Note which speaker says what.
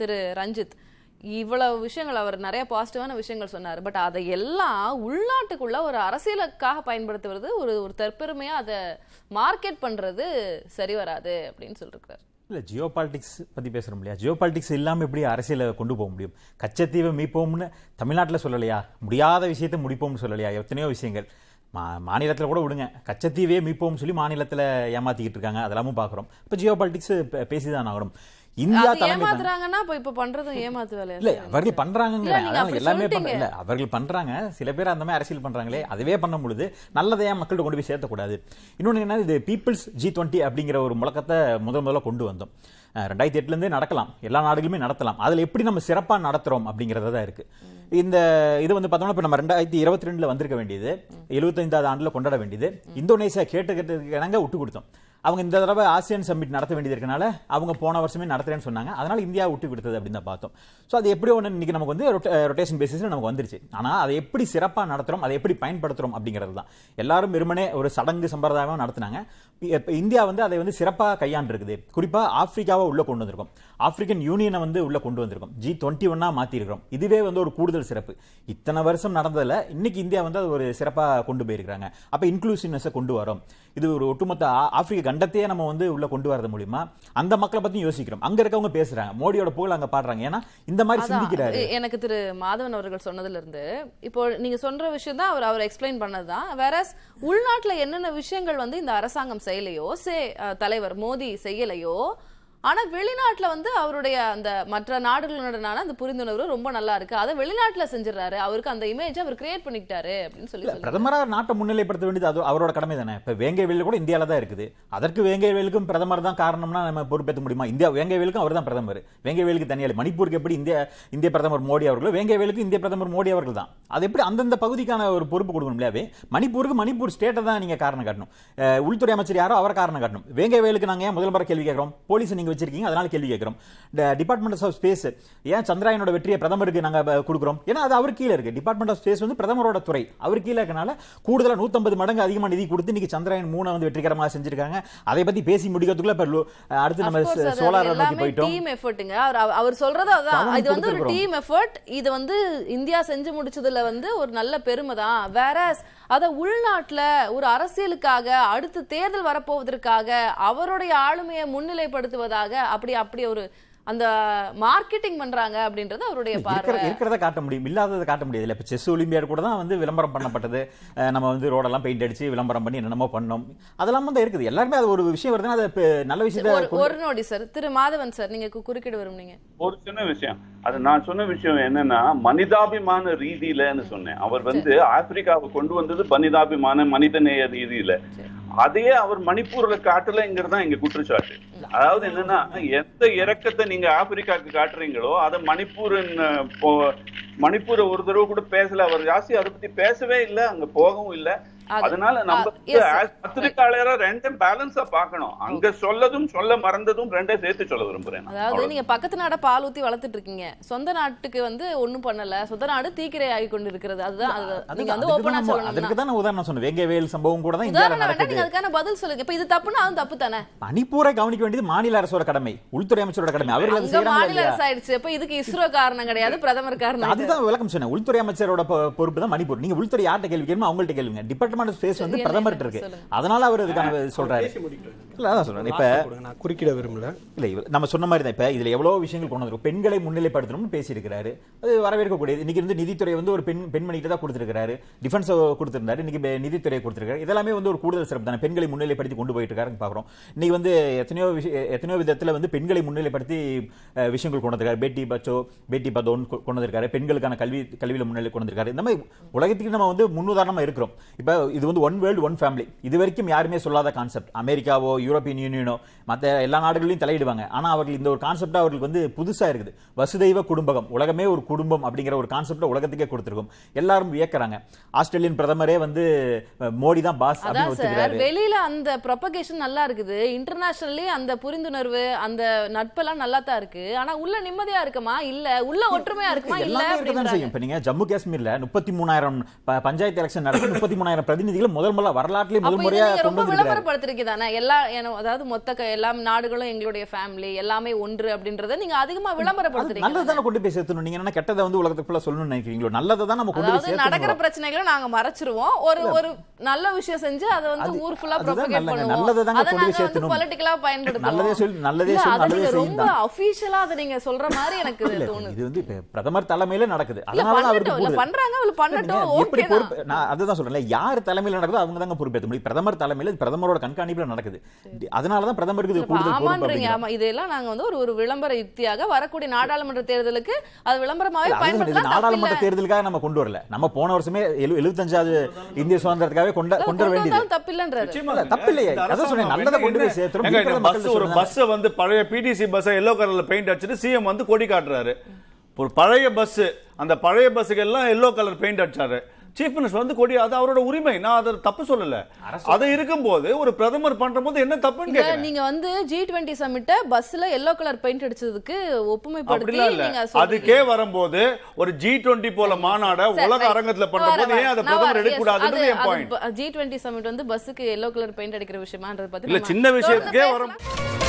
Speaker 1: திரு ரஞ்சித் இவ்வளவு விஷயங்கள் அவர் நிறைய பாசிட்டிவான விஷயங்கள் சொன்னார் பட் அதை எல்லாம் உள்நாட்டுக்குள்ள ஒரு அரசியலுக்காக பயன்படுத்துவது ஒரு ஒரு தற்பெருமையா அதை மார்க்கெட் பண்றது சரி வராது அப்படின்னு சொல்லிருக்கிறார்
Speaker 2: இல்லை ஜியோ பாலிடிக்ஸ் பற்றி பேசுகிறோம் இல்லையா ஜியோ பாலிடிக்ஸ் இல்லாமல் எப்படி அரசியல கொண்டு போக முடியும் கச்சத்தீவை மீட்போம்னு தமிழ்நாட்டில் சொல்லலையா முடியாத விஷயத்தை முடிப்போம்னு சொல்லலையா எத்தனையோ விஷயங்கள் மா மாநிலத்தில் கூட விடுங்க கச்சத்தீவையே மீட்போம்னு சொல்லி மாநிலத்தில் ஏமாற்றிக்கிட்டு இருக்காங்க அதெல்லாமும் பார்க்குறோம் இப்போ ஜியோ பாலிடிக்ஸ் பேசி தான் ஆகணும் இந்தியா ஏமாத்துறாங்கன்னா
Speaker 1: இப்போ இப்போ பண்றதும் ஏமாத்து வேலை இல்ல
Speaker 2: அவர்கள் பண்றாங்க எல்லாமே இல்ல அவர்கள் பண்றாங்க சில பேர் அந்த மாதிரி அரசியல் பண்றாங்களே அதுவே பண்ணும் பொழுது நல்லதையா மக்கள்கிட்ட கொண்டு போய் சேர்த்தக்கூடாது இன்னொன்று என்ன இது பீப்புள்ஸ் ஜி டுவெண்ட்டி அப்படிங்கிற ஒரு முழக்கத்தை முதல் முதல்ல கொண்டு வந்தோம் ரெண்டாயிரத்தி எட்டுலேருந்தே நடக்கலாம் எல்லா நாடுகளுமே நடத்தலாம் அதில் எப்படி நம்ம சிறப்பாக நடத்துகிறோம் அப்படிங்கிறத தான் இருக்குது இந்த இது வந்து பார்த்தோம்னா இப்போ நம்ம ரெண்டாயிரத்தி இருபத்தி ரெண்டில் வந்திருக்க வேண்டியது எழுபத்தைந்தாவது ஆண்டில் கொண்டாட வேண்டியது இந்தோனேசியா கேட்டு கேட்டு இணங்க விட்டு கொடுத்தோம் அவங்க இந்த தடவை ஆசியன் சம்மிட் நடத்த வேண்டியது அவங்க போன வருஷமே நடத்துறேன்னு சொன்னாங்க அதனால் இந்தியா விட்டு விடுத்தது அப்படின்னு தான் பார்த்தோம் ஸோ அது எப்படி ஒன்று இன்றைக்கி நமக்கு வந்து ரொட்டேஷன் பேசிஸில் நமக்கு வந்துருச்சு ஆனால் அதை எப்படி சிறப்பாக நடத்துகிறோம் அதை எப்படி பயன்படுத்துகிறோம் அப்படிங்கிறது தான் எல்லாரும் வெறுமனே ஒரு சடங்கு சம்பிரதாயமாக நடத்தினாங்க இந்தியா வந்து அதை வந்து சிறப்பாக கையாண்டுருக்குது குறிப்பாக ஆப்பிரிக்காவை உள்ளே கொண்டு வந்திருக்கோம் ஆப்பிரிக்கன் யூனியனை வந்து உள்ளே கொண்டு வந்திருக்கோம் ஜி டுவெண்ட்டி ஒன்னாக மாற்றிருக்கிறோம் இதுவே வந்து ஒரு கூடுதல் சிறப்பு இத்தனை வருஷம் நடந்ததில் இன்றைக்கி இந்தியா வந்து அது ஒரு சிறப்பாக கொண்டு போயிருக்கிறாங்க அப்போ இன்க்ளூசிவ்னஸை கொண்டு வரோம் இது ஒரு ஒட்டுமொத்த ஆப்பிரிக்க கண்டத்தையே நம்ம வந்து உள்ள கொண்டு வரது மூலியமா அந்த மக்களை பத்தியும் யோசிக்கிறோம் அங்க இருக்கவங்க பேசுறாங்க மோடியோட புகழ் அங்க பாடுறாங்க ஏன்னா இந்த மாதிரி சிந்திக்கிறாரு
Speaker 1: எனக்கு திரு மாதவன் அவர்கள் சொன்னதுல இருந்து இப்போ நீங்க சொல்ற விஷயம் தான் அவர் அவர் எக்ஸ்பிளைன் பண்ணதுதான் வேற உள்நாட்டுல என்னென்ன விஷயங்கள் வந்து இந்த அரசாங்கம் செய்யலையோ சே தலைவர் மோடி செய்யலையோ ஆனால் வெளிநாட்டில் வந்து அவருடைய அந்த மற்ற நாடுகளுடனான அந்த புரிந்துணர்வு ரொம்ப நல்லா இருக்கு அதை வெளிநாட்டில் செஞ்சிடறாரு அவருக்கு அந்த இமேஜ் அவர் கிரியேட் பண்ணிக்கிட்டாரு அப்படின்னு சொல்லி
Speaker 2: பிரதமராக நாட்டை முன்னிலைப்படுத்த வேண்டியது அது அவரோட கடமை தானே இப்போ வேங்கை வெளியில் கூட இந்தியாவில் தான் இருக்குது அதற்கு வேங்கை வேலுக்கும் பிரதமர் தான் காரணம்னா நம்ம பொறுப்பேற்ற முடியுமா இந்தியா வேங்கை வேலுக்கும் அவர் தான் பிரதமர் வேங்கை வேலுக்கு தனியாளி மணிப்பூருக்கு எப்படி இந்திய இந்திய பிரதமர் மோடி அவர்களோ வேங்கை வேலுக்கு இந்திய பிரதமர் மோடி அவர்கள் தான் அது எப்படி அந்தந்த பகுதிக்கான ஒரு பொறுப்பு கொடுக்கணும் இல்லையாவே மணிப்பூருக்கு மணிப்பூர் ஸ்டேட்டை தான் நீங்கள் காரணம் காட்டணும் உள்துறை அமைச்சர் யாரோ அவர் காரணம் காட்டணும் வேங்கை வேலுக்கு நாங்கள் ஏன் முதல்வர் கேள்வி கேட்குறோம் போலீஸ் நீங்கள் வச்சிருக்கீங்க அதனால கேள்வி கேட்கிறோம் இந்த டிபார்ட்மெண்ட் ஆஃப் ஸ்பேஸ் ஏன் சந்திராயனோட வெற்றியை பிரதமருக்கு நாங்க கொடுக்குறோம் ஏன்னா அது அவர் கீழே இருக்கு டிபார்ட்மெண்ட் ஆஃப் ஸ்பேஸ் வந்து பிரதமரோட துறை அவர் கீழே இருக்கனால கூடுதலாக நூத்தம்பது மடங்கு அதிகமாக நிதி கொடுத்து இன்னைக்கு சந்திராயன் மூணை வந்து வெற்றிகரமாக செஞ்சிருக்காங்க அதை பத்தி பேசி முடிக்கிறதுக்குள்ள அடுத்து நம்ம சோலார் போயிட்டோம் டீம்
Speaker 1: எஃபர்ட்டுங்க அவர் அவர் சொல்றது அதான் இது வந்து ஒரு டீம் எஃபர்ட் இது வந்து இந்தியா செஞ்சு முடிச்சதுல வந்து ஒரு நல்ல பெருமை தான் வேற அதை உள்நாட்டில் ஒரு அரசியலுக்காக அடுத்து தேர்தல் வரப்போவதற்காக அவருடைய ஆளுமையை முன்னிலைப்படுத்துவதா போவதாக அப்படி அப்படி ஒரு அந்த மார்க்கெட்டிங் பண்றாங்க அப்படின்றது அவருடைய இருக்கிறத
Speaker 2: காட்ட முடியும் இல்லாததை காட்ட முடியாது இல்லை இப்போ செஸ் ஒலிம்பியாடு கூட தான் வந்து விளம்பரம் பண்ணப்பட்டது நம்ம வந்து ரோடெல்லாம் பெயிண்ட் அடிச்சு விளம்பரம் பண்ணி என்னென்னமோ பண்ணோம் அதெல்லாம் தான் இருக்குது எல்லாருமே அது ஒரு விஷயம் வருதுன்னா அது நல்ல விஷயம் ஒரு
Speaker 1: நோடி சார் திரு மாதவன் சார் நீங்க குறுக்கிட வரும் நீங்க
Speaker 2: ஒரு சின்ன விஷயம் அது நான் சொன்ன விஷயம் என்னன்னா மனிதாபிமான ரீதியிலன்னு சொன்னேன் அவர் வந்து ஆப்பிரிக்காவை கொண்டு வந்தது மனிதாபிமான மனிதநேய ரீதியில அதையே அவர் மணிப்பூர்ல காட்டலங்கிறது எங்க குற்றச்சாட்டு அதாவது என்னன்னா எந்த இறக்கத்தை நீங்க ஆப்பிரிக்காவுக்கு காட்டுறீங்களோ அதை மணிப்பூர் மணிப்பூரை ஒரு தடவை கூட பேசல அவர் ஜாஸ்தி அதை பத்தி பேசவே இல்லை அங்க போகவும் இல்லை அதனால நம்ம பேலன்ஸா oh. அங்க சொல்லதும் சொல்ல மறந்ததும் ரெண்டே சேர்த்து சொல்ல விரும்புறேன் அதாவது
Speaker 1: நீங்க பக்கத்து நாட பால் ஊத்தி வளர்த்துட்டு இருக்கீங்க சொந்த நாட்டுக்கு வந்து ஒண்ணும் பண்ணல சொந்த நாடு தீக்கிரை ஆகி கொண்டு இருக்கிறது அதுதான் நீங்க வந்து ஓபனா சொல்லணும் அதுக்கு
Speaker 2: தான் உதாரணம் சொன்னேன் வெங்கவேல் சம்பவம் கூட தான் இந்தியால நடக்குது நீங்க
Speaker 1: அதுக்கான பதில் சொல்லுங்க இப்ப இது தப்புனா அது தப்பு தானே
Speaker 2: மணிப்பூரை கவனிக்க வேண்டியது மாநில அரசோட கடமை உள்துறை அமைச்சரோட கடமை அவர்கள் அது செய்றாங்க மாநில அரசு
Speaker 1: ஆயிடுச்சு இப்ப இதுக்கு இஸ்ரோ காரணம் கிடையாது பிரதமர் காரணம் அதுதான்
Speaker 2: விளக்கம் சொன்னேன் உள்துறை அமைச்சரோட பொறுப்பு தான் மணிப்பூர் நீங்க உள்துறை யார்கிட்ட கேள்வி கேளுங்க அவங்கள்ட்ட கேளுங்க டிபார்ட்மெண்ட் கம்ஃபர்டமான ஸ்பேஸ் வந்து பிரதமர் இருக்கு அதனால அவர் இதுக்கான சொல்றாரு இல்லை அதான் சொல்றேன் நான் குறுக்கிட விரும்பல இல்ல நம்ம சொன்ன மாதிரி தான் இப்ப இதுல எவ்வளவு விஷயங்கள் கொண்டு வந்திருக்கும் பெண்களை முன்னிலைப்படுத்தணும்னு பேசியிருக்கிறாரு அது வரவேற்கக்கூடியது இன்னைக்கு வந்து நிதித்துறை வந்து ஒரு பெண் பெண்மணிகிட்ட தான் கொடுத்துருக்காரு டிஃபென்ஸ் கொடுத்திருந்தாரு இன்னைக்கு நிதித்துறை கொடுத்துருக்காரு இதெல்லாமே வந்து ஒரு கூடுதல் சிறப்பு தானே பெண்களை முன்னிலைப்படுத்தி கொண்டு போயிட்டு இருக்காரு பாக்குறோம் இன்னைக்கு வந்து எத்தனையோ எத்தனையோ விதத்துல வந்து பெண்களை முன்னிலைப்படுத்தி விஷயங்கள் கொண்டு வந்திருக்காரு பேட்டி பச்சோ பேட்டி பதோன்னு கொண்டு வந்திருக்காரு பெண்களுக்கான கல்வி கல்வியில முன்னிலை கொண்டு வந்திருக்காரு இந்த மாதிரி உலகத்துக்கு நம்ம வந்து முன்னுதாரணமா இருக்கிறோம் இப்போ இது வந்து ஒன் வேர்ல்டு ஒன் ஃபேமிலி இது வரைக்கும் யாருமே சொல்லாத கான்செப்ட் அமெரிக்காவோ யூரோப்பியன் யூனியனோ மற்ற எல்லா நாடுகளிலும் தலையிடுவாங்க ஆனால் அவர்கள் இந்த ஒரு கான்செப்ட் அவர்களுக்கு வந்து புதுசாக இருக்குது வசுதெய்வ குடும்பகம் உலகமே ஒரு குடும்பம் அப்படிங்கிற ஒரு கான்செப்டை உலகத்துக்கே கொடுத்துருக்கும் எல்லாரும் வியக்கிறாங்க ஆஸ்திரேலியன் பிரதமரே வந்து மோடி தான் பாஸ்
Speaker 1: வெளியில அந்த ப்ரொபகேஷன் நல்லா இருக்குது இன்டர்நேஷனலி அந்த புரிந்துணர்வு அந்த நட்பெல்லாம் நல்லா தான் இருக்கு ஆனா உள்ள நிம்மதியா இருக்குமா இல்ல உள்ள ஒற்றுமையா இருக்குமா இல்ல
Speaker 2: இப்போ நீங்க ஜம்மு காஷ்மீர்ல முப்பத்தி மூணாயிரம் பஞ்சாயத்து எலெக்ஷன் நடக்கும் முப்பத்தி மூணாயிரம் பிரதிநிதிகள் முதல் முதல்ல வரலாற்றிலே முதல் முறையா ரொம்ப விளம்பரப்படுத்திருக்கு
Speaker 1: தானே எல்லா அதாவது மொத்த எல்லா நாடுகளும் எங்களுடைய ஃபேமிலி எல்லாமே ஒன்று அப்படின்றத நீங்க அதிகமா விளம்பரப்படுத்துறீங்க நல்லது தானே
Speaker 2: கொண்டு போய் சேர்த்தணும் நீங்க என்ன கெட்டதை வந்து உலகத்துக்கு ஃபுல்லா சொல்லணும்னு நினைக்கிறீங்களோ நல்லது தான் நம்ம கொண்டு போய் சேர்த்தணும் நடக்கிற
Speaker 1: பிரச்சனைகளை நாங்க மறைச்சிருவோம் ஒரு ஒரு நல்ல விஷயம் செஞ்சு அதை வந்து ஊர் ஃபுல்லா ப்ரோபகேட் பண்ணுவோம் நல்லது தான் கொண்டு போய் சேர்த்தணும் பொலிட்டிக்கலா பயன்படுத்தும் நல்லதே சொல்லி நல்லதே சொல்லி நல்லதே செய்யும் ரொம்ப ஆபீஷியலா அது நீங்க சொல்ற மாதிரி எனக்கு தோணுது
Speaker 2: இது வந்து பிரதமர் தலைமையில நடக்குது அதனால அவருக்கு
Speaker 1: பண்றாங்க அவங்க பண்ணட்டும் ஓகே
Speaker 2: நான் அதுதான் சொல்றேன் யார் தலைமையில் நடக்குது அவங்க தாங்க பொறுப்பேற்க முடியும் பிரதமர் தலைமையில் பிரதமரோட கண்காணிப்பில் நடக்குது அதனால தான் பிரதமருக்கு இது ஆமா
Speaker 1: இதெல்லாம் நாங்க வந்து ஒரு ஒரு விளம்பர யுக்தியாக வரக்கூடிய நாடாளுமன்ற தேர்தலுக்கு அது விளம்பரமாவே பயன்படுத்தலாம் நாடாளுமன்ற
Speaker 2: தேர்தலுக்காக நம்ம கொண்டு வரல நம்ம போன வருஷமே எழுபத்தஞ்சாவது இந்திய சுதந்திரத்துக்காகவே கொண்ட கொண்டு வர வேண்டியது
Speaker 1: தப்பில்லைன்றாரு தப்பில்லையே அதான் சொன்னேன் நல்லதை கொண்டு போய் சேர்த்துறோம் ஒரு பஸ்
Speaker 2: வந்து பழைய பிடிசி பஸ் எல்லோ கலர்ல பெயிண்ட் அடிச்சிட்டு சிஎம் வந்து கொடி காட்டுறாரு ஒரு பழைய பஸ் அந்த பழைய பஸ்ஸுக்கு எல்லாம் எல்லோ கலர் பெயிண்ட் அடிச்சாரு சீஃப் மினிஸ்டர் வந்து கொடி அது அவரோட உரிமை நான் அதை தப்பு சொல்லல அது இருக்கும்போது ஒரு பிரதமர் பண்ற போது என்ன தப்புன்னு கேட்க
Speaker 1: நீங்க வந்து ஜி டுவெண்ட்டி சமிட்ட பஸ்ல எல்லோ கலர் பெயிண்ட் அடிச்சதுக்கு ஒப்புமைப்படுத்தி நீங்க அதுக்கே
Speaker 2: வரும்போது ஒரு ஜி டுவெண்ட்டி போல மாநாட உலக அரங்கத்துல பண்றபோது ஏன் அதை பிரதமர் எடுக்க கூடாதுன்னு என் பாயிண்ட்
Speaker 1: ஜி டுவெண்ட்டி சமிட் வந்து பஸ்ஸுக்கு எல்லோ கலர் பெயிண்ட் அடிக்கிற விஷயமான்றது பத்தி சின்ன விஷயத்துக்கே வரும்